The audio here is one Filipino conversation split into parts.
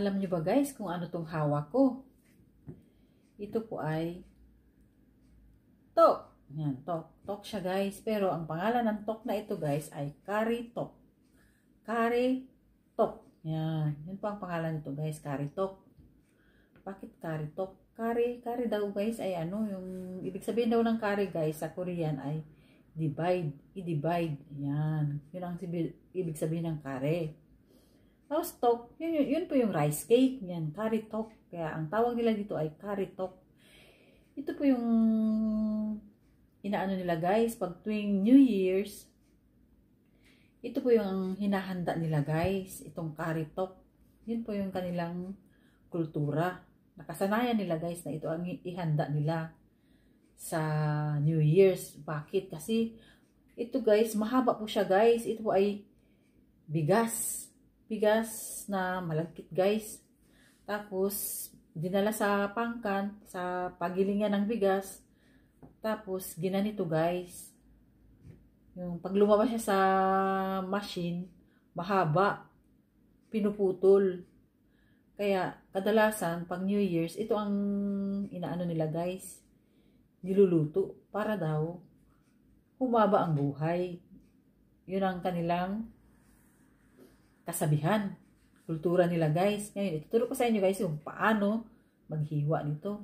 Alam nyo ba guys kung ano tong hawak ko? Ito po ay tok. Yan, tok. Tok siya guys. Pero ang pangalan ng tok na ito guys ay curry tok. Curry tok. Yan. Yan po ang pangalan nito guys. Curry tok. Bakit curry tok? Kari, kari daw guys ay ano yung ibig sabihin daw ng curry guys sa Korean ay divide. I-divide. Yan. Yun ang ibig sabihin ng curry. Tapos tok, yun, yun, yun po yung rice cake. Yan, curry tok. Kaya ang tawag nila dito ay curry tok. Ito po yung inaano nila guys, pag tuwing New Year's, ito po yung hinahanda nila guys, itong curry tok. Yun po yung kanilang kultura. Nakasanayan nila guys na ito ang ihanda nila sa New Year's. Bakit? Kasi ito guys, mahaba po siya guys. Ito po ay bigas bigas na malagkit guys. Tapos, dinala sa pangkan, sa pagilingan ng bigas. Tapos, ginanito guys. Yung pag siya sa machine, mahaba, pinuputol. Kaya, kadalasan, pag New Year's, ito ang inaano nila guys. Niluluto para daw humaba ang buhay. Yun ang kanilang kasabihan. Kultura nila guys. Ngayon, ituturo ko sa inyo guys yung paano maghiwa nito.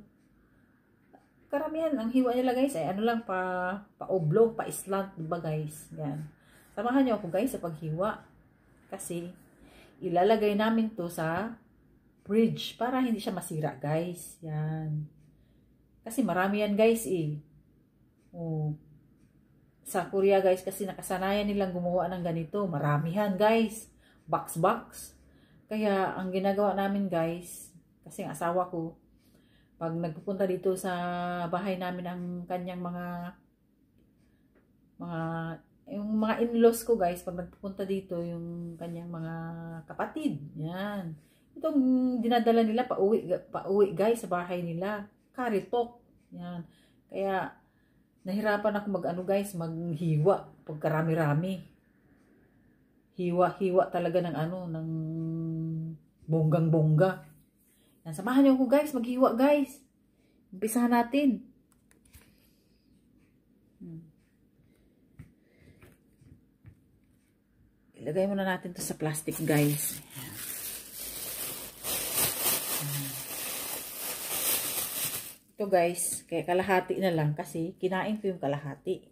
Karamihan, ang hiwa nila guys ay ano lang pa, pa-oblong, pa-slant, diba guys? Yan. Samahan nyo ako guys sa paghiwa. Kasi, ilalagay namin to sa bridge para hindi siya masira guys. Yan. Kasi marami yan guys eh. Oh. Sa Korea guys kasi nakasanayan nilang gumawa ng ganito. Maramihan guys box-box. Kaya, ang ginagawa namin guys, kasi ang asawa ko, pag nagpupunta dito sa bahay namin ang kanyang mga mga yung mga in-laws ko guys pag nagpupunta dito yung kanyang mga kapatid yan itong dinadala nila pauwi pauwi guys sa bahay nila karitok yan kaya nahirapan ako mag ano guys maghiwa pag karami-rami hiwa-hiwa talaga ng ano, ng bonggang-bongga. Yan, samahan niyo ako guys, maghiwa guys. Umpisahan natin. Hmm. Ilagay muna natin to sa plastic guys. Ayan. Hmm. Ito guys, kaya kalahati na lang kasi kinain ko yung kalahati.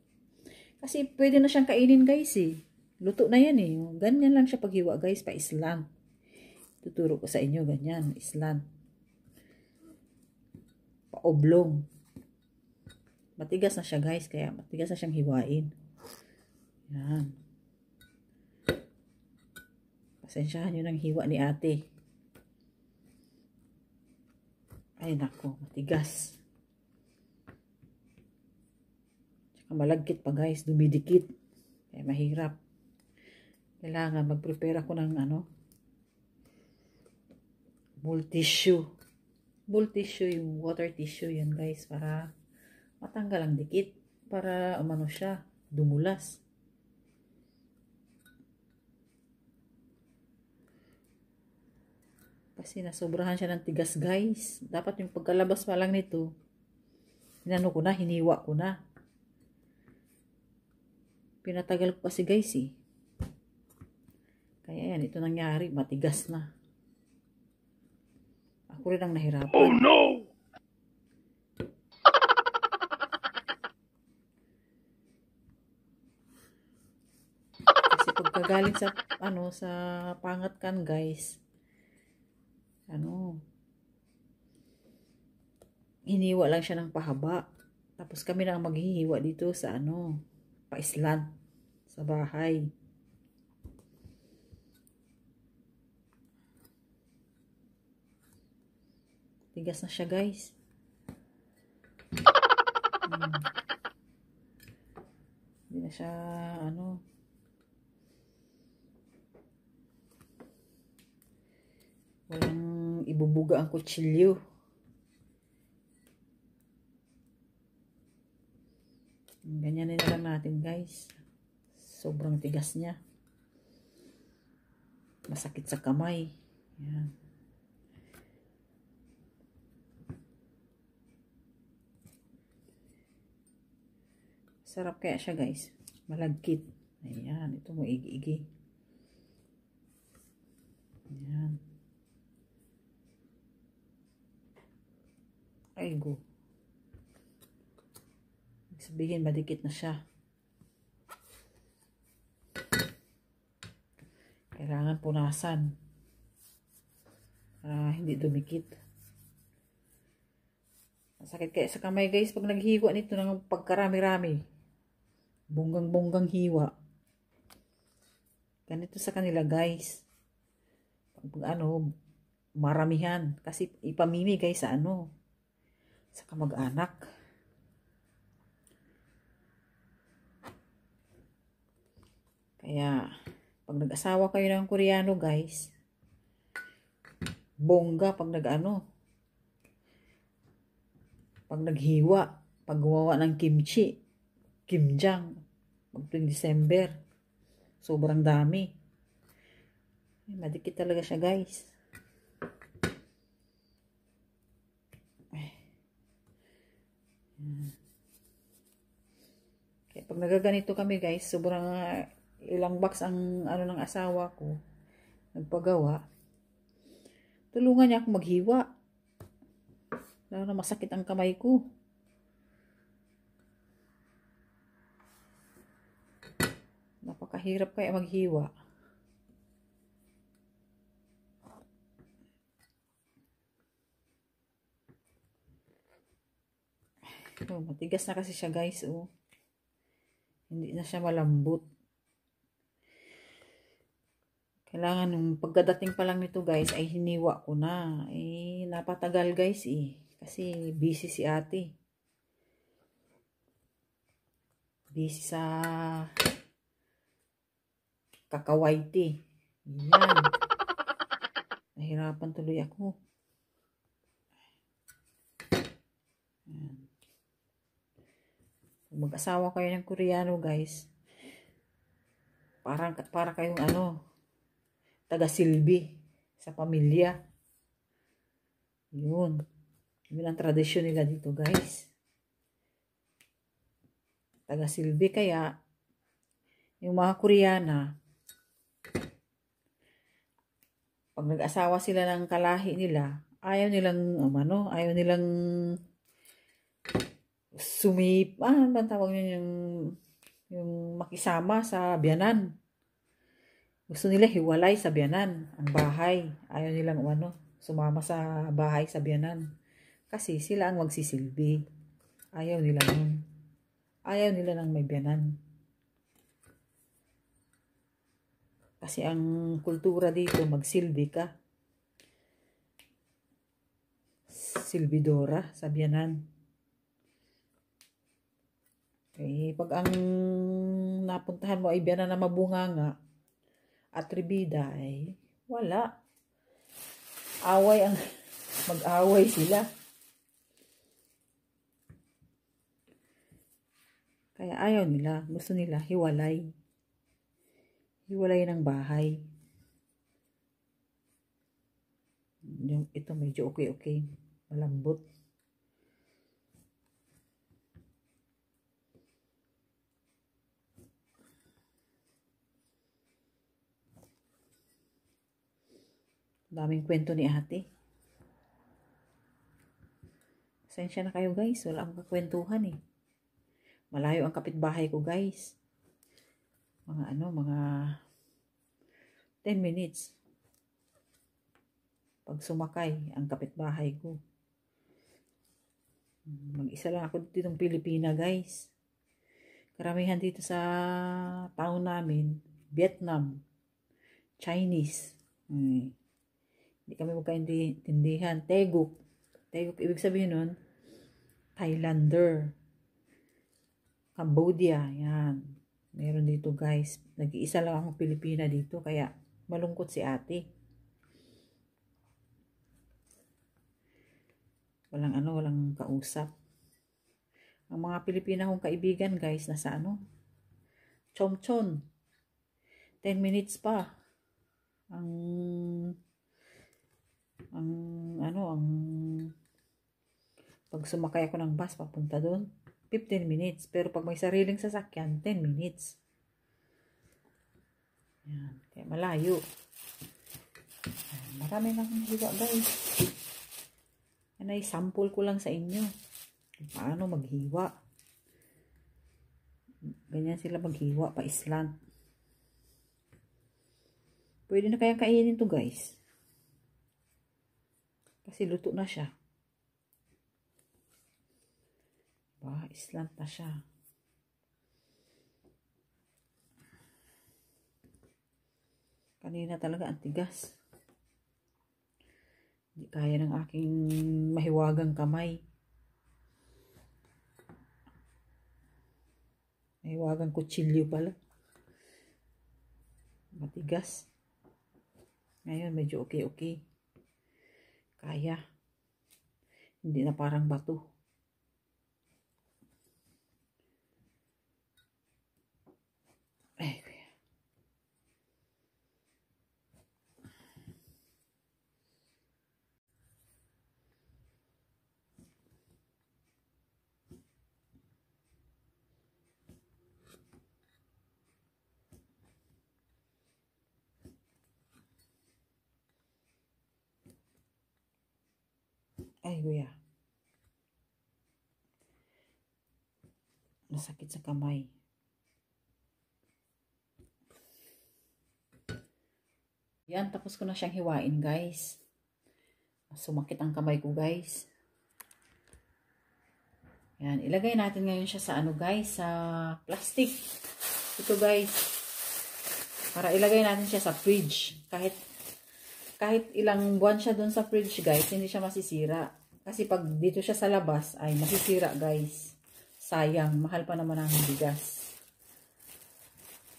Kasi pwede na siyang kainin guys eh. Luto na yan eh. Ganyan lang siya paghiwa guys, pa-islam. Tuturo ko sa inyo, ganyan, islam. Paoblong. Matigas na siya guys, kaya matigas na siyang hiwain. Yan. Pasensyahan nyo ng hiwa ni ate. Ay nako, matigas. Tsaka malagkit pa guys, dumidikit. Kaya mahirap. Kailangan mag-prepare ako ng ano, multi tissue. multi tissue, yung water tissue yun guys, para matanggal ang dikit. Para umano siya, dumulas. Kasi nasobrahan siya ng tigas guys. Dapat yung pagkalabas pa lang nito, hinano ko na, hiniwa ko na. Pinatagal ko kasi guys eh. Kaya yan, ito nangyari, matigas na. Ako rin ang nahirapan. Oh no! Kasi pagkagaling sa, ano, sa pangat kan guys, ano, hiniwa lang siya ng pahaba. Tapos kami na ang maghihiwa dito sa ano, paislan, sa bahay. Tigas na siya, guys. Hmm. na siya, ano. Walang ibubuga ang kutsilyo. Ganyan na lang natin, guys. Sobrang tigas niya. Masakit sa kamay. Yan. Sarap kaya siya guys. Malagkit. Ayan, ito mo igi-igi. Ayan. Ay, go. Sabihin, madikit na siya. Kailangan punasan. Para hindi dumikit. Masakit kaya sa kamay guys pag naghiwa nito ng pagkarami-rami. Bonggang-bonggang hiwa. Ganito sa kanila guys. Pag, pag ano, maramihan. Kasi ipamimigay sa ano, sa kamag-anak. Kaya, pag nag-asawa kayo ng Koreano guys, bongga pag nag-ano, pag naghiwa, pag gumawa ng kimchi, kimjang Jong. Tuwing December. Sobrang dami. Ay, eh, madikit talaga siya guys. Eh. Ay. Kaya pag nagaganito kami guys, sobrang ah, ilang box ang ano ng asawa ko nagpagawa. Tulungan niya ako maghiwa. Lalo na masakit ang kamay ko. Hirap kaya maghiwa. So, oh, matigas na kasi siya guys. Oh. Hindi na siya malambot. Kailangan nung pagdating pa lang nito guys ay hiniwa ko na. Eh, napatagal guys eh. Kasi busy si ate. Busy sa Kakawaiti. Yan. Nahirapan tuloy ako. Yan. Kung mag-asawa kayo ng Koreano, guys, parang, para kayong ano, taga-silbi sa pamilya. Yun. Yun ang tradisyon nila dito, guys. Taga-silbi kaya, yung mga Koreana, pag nag-asawa sila ng kalahi nila, ayaw nilang, um, ano, ayaw nilang sumip, ah, ano ba tawag nyo yung, yung makisama sa biyanan. Gusto nila hiwalay sa biyanan, ang bahay. Ayaw nilang, um, ano, sumama sa bahay sa biyanan. Kasi sila ang magsisilbi. Ayaw nila nun. Ayaw nila nang may biyanan. Kasi ang kultura dito, magsilbi ka. Silbidora, sabyanan. Okay, pag ang napuntahan mo ay biyana na mabunganga, atribida ay wala. Away ang, mag-away sila. Kaya ayaw nila, gusto nila hiwalay hiwalay ng bahay. Yung ito medyo okay-okay. Malambot. Daming kwento ni ate. Pasensya na kayo guys. Wala akong kakwentuhan eh. Malayo ang kapitbahay ko guys mga ano, mga 10 minutes. Pag sumakay ang kapitbahay ko. Mag-isa lang ako dito ng Pilipina, guys. Karamihan dito sa town namin, Vietnam, Chinese. Hmm. Hindi kami magkaintindihan. Teguk. Teguk, ibig sabihin nun, Thailander. Cambodia, yan. Meron dito guys. Nag-iisa lang ang Pilipina dito. Kaya malungkot si ate. Walang ano, walang kausap. Ang mga Pilipina kong kaibigan guys, nasa ano? Chomchon. 10 minutes pa. Ang ang ano, ang pag sumakay ako ng bus papunta doon 15 minutes. Pero pag may sariling sasakyan, 10 minutes. Yan. Kaya malayo. Marami na akong higa guys. Yan ay sample ko lang sa inyo. Paano maghiwa. Ganyan sila maghiwa pa islant. Pwede na kayang kainin to guys. Kasi luto na siya. Diba? Islant na siya. Kanina talaga antigas. Hindi kaya ng aking mahiwagang kamay. Mahiwagang kutsilyo pala. Matigas. Ngayon, medyo okay-okay. Kaya. Hindi na parang bato. Ay, kuya. Nasakit sa kamay. Yan, tapos ko na siyang hiwain, guys. Sumakit ang kamay ko, guys. Yan, ilagay natin ngayon siya sa ano, guys, sa plastic. Ito, guys. Para ilagay natin siya sa fridge. Kahit kahit ilang buwan siya doon sa fridge guys, hindi siya masisira. Kasi pag dito siya sa labas, ay masisira guys. Sayang, mahal pa naman ang bigas.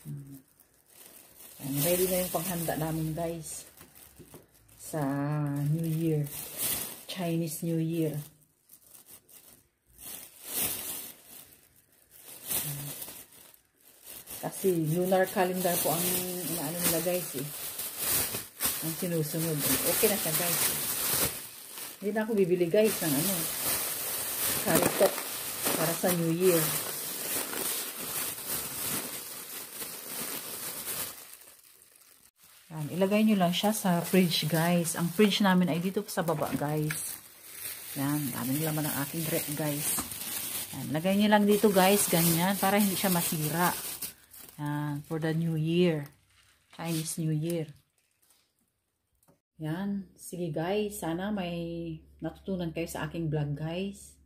Hmm. And ready na yung paghanda namin guys. Sa New Year. Chinese New Year. Hmm. Kasi lunar calendar po ang inaano nila guys eh ang sinusunod. Okay na siya guys. Hindi na ako bibili guys ng ano, curry top para sa New Year. Yan. Ilagay nyo lang siya sa fridge, guys. Ang fridge namin ay dito sa baba, guys. Yan. Daming laman ng aking rep, guys. Yan. Lagay nyo lang dito, guys. Ganyan. Para hindi siya masira. Yan. For the New Year. Chinese New Year. Yan. Sige guys, sana may natutunan kayo sa aking vlog guys.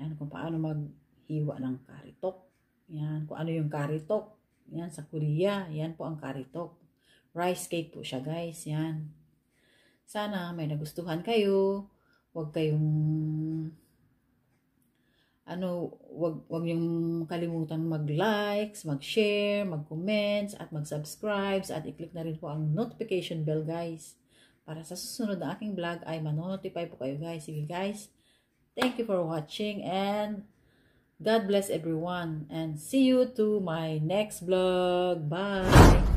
Yan, kung paano maghiwa ng karitok. Yan, kung ano yung karitok. Yan, sa Korea, yan po ang karitok. Rice cake po siya guys, yan. Sana may nagustuhan kayo. Huwag kayong ano, wag wag yung kalimutan mag-likes, mag-share, mag-comments at mag subscribe at i-click na rin po ang notification bell guys para sa susunod na aking vlog ay manonotify po kayo guys. Sige guys, thank you for watching and God bless everyone. And see you to my next vlog. Bye!